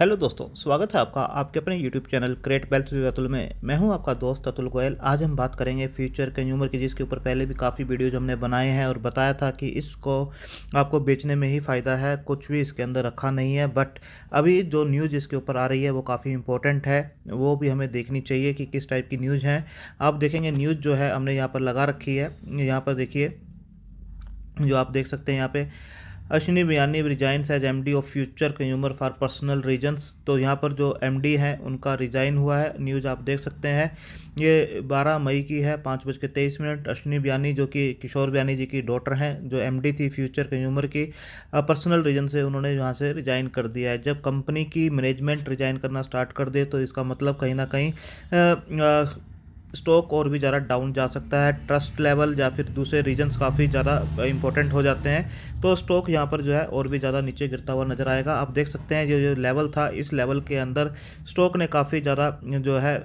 hello दोस्तों स्वागत है आपका आपके अपने YouTube channel create wealth Atul में मैं हूं आपका दोस्त अतुल गोयल आज हम बात करेंगे फ्यूचर कंज्यूमर की जिसके ऊपर पहले भी काफ़ी वीडियोज हमने बनाए हैं और बताया था कि इसको आपको बेचने में ही फ़ायदा है कुछ भी इसके अंदर रखा नहीं है बट अभी जो न्यूज़ इसके ऊपर आ रही है वो काफ़ी इंपॉर्टेंट है वो भी हमें देखनी चाहिए कि किस टाइप की न्यूज़ है आप देखेंगे न्यूज़ जो है हमने यहाँ पर लगा रखी है यहाँ पर देखिए जो आप देख सकते हैं यहाँ पर Ashwini Biyani resign as M D of Future Consumer for personal reasons तो यहाँ पर जो एम डी हैं उनका रिजाइन हुआ है न्यूज़ आप देख सकते हैं ये 12 मई की है पाँच बज के तेईस मिनट अश्विनी बयानी जो कि किशोर बयानी जी की डॉटर हैं जो एम डी थी फ्यूचर कंज्यूमर की पर्सनल रीजन से उन्होंने यहाँ से रिजाइन कर दिया है जब कंपनी की मैनेजमेंट रिजाइन करना स्टार्ट कर दे तो इसका मतलब कहीं ना कहीं आ, आ, स्टॉक और भी ज़्यादा डाउन जा सकता है ट्रस्ट लेवल या फिर दूसरे रीजंस काफ़ी ज़्यादा इंपॉर्टेंट हो जाते हैं तो स्टॉक यहाँ पर जो है और भी ज़्यादा नीचे गिरता हुआ नज़र आएगा आप देख सकते हैं जो जो लेवल था इस लेवल के अंदर स्टॉक ने काफ़ी ज़्यादा जो है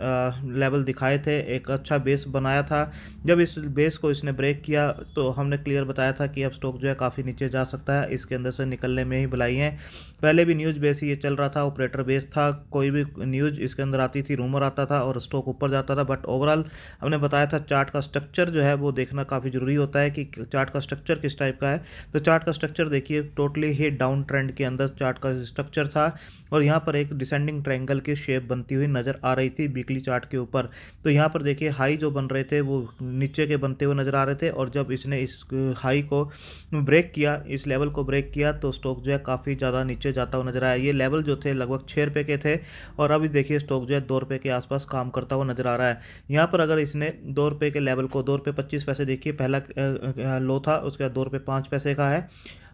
लेवल दिखाए थे एक अच्छा बेस बनाया था जब इस बेस को इसने ब्रेक किया तो हमने क्लियर बताया था कि अब स्टॉक जो है काफ़ी नीचे जा सकता है इसके अंदर से निकलने में ही बुलाई है पहले भी न्यूज़ बेस ही ये चल रहा था ऑपरेटर बेस था कोई भी न्यूज़ इसके अंदर आती थी रूमर आता था और स्टॉक ऊपर जाता था बट ओवरऑल साल हमने बताया था चार्ट का स्ट्रक्चर जो है वो देखना काफ़ी ज़रूरी होता है कि चार्ट का स्ट्रक्चर किस टाइप का है तो चार्ट का स्ट्रक्चर देखिए टोटली ही डाउन ट्रेंड के अंदर चार्ट का स्ट्रक्चर था और यहाँ पर एक डिसेंडिंग ट्रैंगल की शेप बनती हुई नज़र आ रही थी वीकली चार्ट के ऊपर तो यहाँ पर देखिए हाई जो बन रहे थे वो नीचे के बनते हुए नज़र आ रहे थे और जब इसने इस हाई को ब्रेक किया इस लेवल को ब्रेक किया तो स्टॉक जो है काफ़ी ज़्यादा नीचे जाता हुआ नज़र आया ये लेवल जो थे लगभग छः रुपये के थे और अभी देखिए स्टॉक जो है दो रुपये के आसपास काम करता हुआ नज़र आ रहा है यहाँ यहाँ पर अगर इसने दो रुपये के लेवल को दो रुपये पच्चीस पैसे देखिए पहला लो था उसके बाद दो रुपये पाँच पैसे का है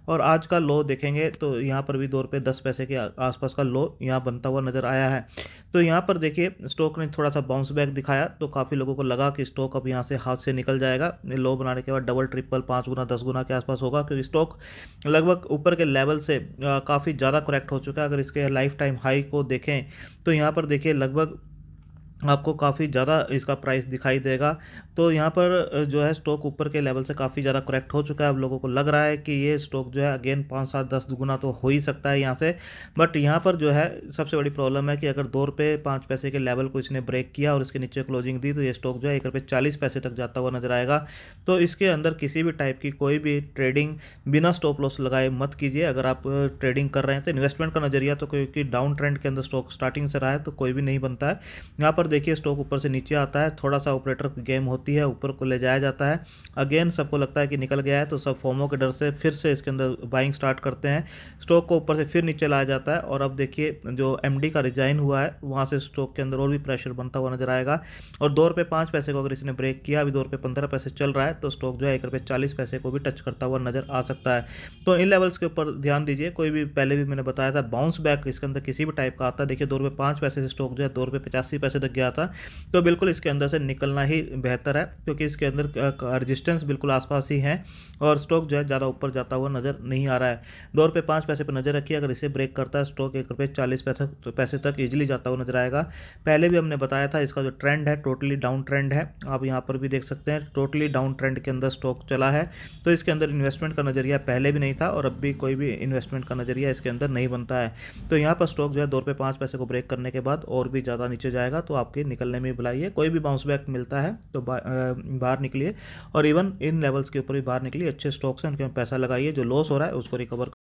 और आज का लो देखेंगे तो यहाँ पर भी दो रुपये दस पैसे के आसपास का लो यहाँ बनता हुआ नज़र आया है तो यहाँ पर देखिए स्टॉक ने थोड़ा सा बाउंस बैक दिखाया तो काफ़ी लोगों को लगा कि स्टॉक अब यहाँ से हाथ से निकल जाएगा लो बनाने के बाद डबल ट्रिपल पाँच गुना दस गुना के आसपास होगा क्योंकि स्टॉक लगभग ऊपर के लेवल से काफ़ी ज़्यादा करेक्ट हो चुका है अगर इसके लाइफ टाइम हाई को देखें तो यहाँ पर देखिए लगभग आपको काफ़ी ज़्यादा इसका प्राइस दिखाई देगा तो यहाँ पर जो है स्टॉक ऊपर के लेवल से काफ़ी ज़्यादा करेक्ट हो चुका है अब लोगों को लग रहा है कि ये स्टॉक जो है अगेन पाँच सात दस गुना तो हो ही सकता है यहाँ से बट यहाँ पर जो है सबसे बड़ी प्रॉब्लम है कि अगर दो रुपये पाँच पैसे के लेवल को इसने ब्रेक किया और इसके नीचे क्लोजिंग दी तो ये स्टॉक जो है एक रुपये चालीस पैसे तक जाता हुआ नजर आएगा तो इसके अंदर किसी भी टाइप की कोई भी ट्रेडिंग बिना स्टॉप लॉस लगाए मत कीजिए अगर आप ट्रेडिंग कर रहे हैं तो इन्वेस्टमेंट का नज़रिया तो क्योंकि डाउन ट्रेंड के अंदर स्टॉक स्टार्टिंग से रहा है तो कोई भी नहीं बनता है यहाँ पर देखिए स्टॉक ऊपर से नीचे आता है थोड़ा सा ऑपरेटर गेम होती है ऊपर को ले जाया जाता है अगेन सबको लगता है कि निकल गया है तो सब फॉर्मों के डर से फिर से इसके अंदर बाइंग स्टार्ट करते हैं स्टॉक को ऊपर से फिर नीचे लाया जाता है और अब देखिए जो एम का रिजाइन हुआ है वहाँ से स्टॉक के अंदर और भी प्रेशर बनता हुआ नजर आएगा और दो रुपये पाँच पैसे को अगर इसने ब्रेक किया अभी दो रुपये पंद्रह पैसे चल रहा है तो स्टॉक जो है एक रुपये चालीस पैसे को भी टच करता हुआ नजर आ सकता है तो इन लेवल्स के ऊपर ध्यान दीजिए कोई भी पहले भी मैंने बताया था बाउंस बैक इसके अंदर किसी भी टाइप का आता है देखिए दो रुपये पाँच पैसे से स्टॉक जो है दो रुपये पचासी पैसे तक गया गया था तो बिल्कुल इसके अंदर से निकलना ही बेहतर है क्योंकि इसके अंदर रजिस्टेंस बिल्कुल आसपास ही है और स्टॉक जो है ज़्यादा ऊपर जाता हुआ नज़र नहीं आ रहा है दो रुपये पाँच पैसे पर नज़र रखिए अगर इसे ब्रेक करता है स्टॉक एक रुपये चालीस पैसे पैसे तक ईजिली जाता हुआ नज़र आएगा पहले भी हमने बताया था इसका जो ट्रेंड है टोटली डाउन ट्रेंड है आप यहाँ पर भी देख सकते हैं टोटली डाउन ट्रेंड के अंदर स्टॉक चला है तो इसके अंदर इन्वेस्टमेंट का नज़रिया पहले भी नहीं था और अब भी कोई भी इन्वेस्टमेंट का नज़रिया इसके अंदर नहीं बनता है तो यहाँ पर स्टॉक जो है दो रुपये पाँच पैसे को ब्रेक करने के बाद और भी ज़्यादा नीचे जाएगा तो आप आपके निकलने में बुलाई है कोई भी बाउंस बैक मिलता है तो बाहर निकलिए और इवन इन लेवल्स के ऊपर भी बाहर निकलिए अच्छे स्टॉक्स हैं उनके पैसा लगाइए जो लॉस हो रहा है उसको रिकवर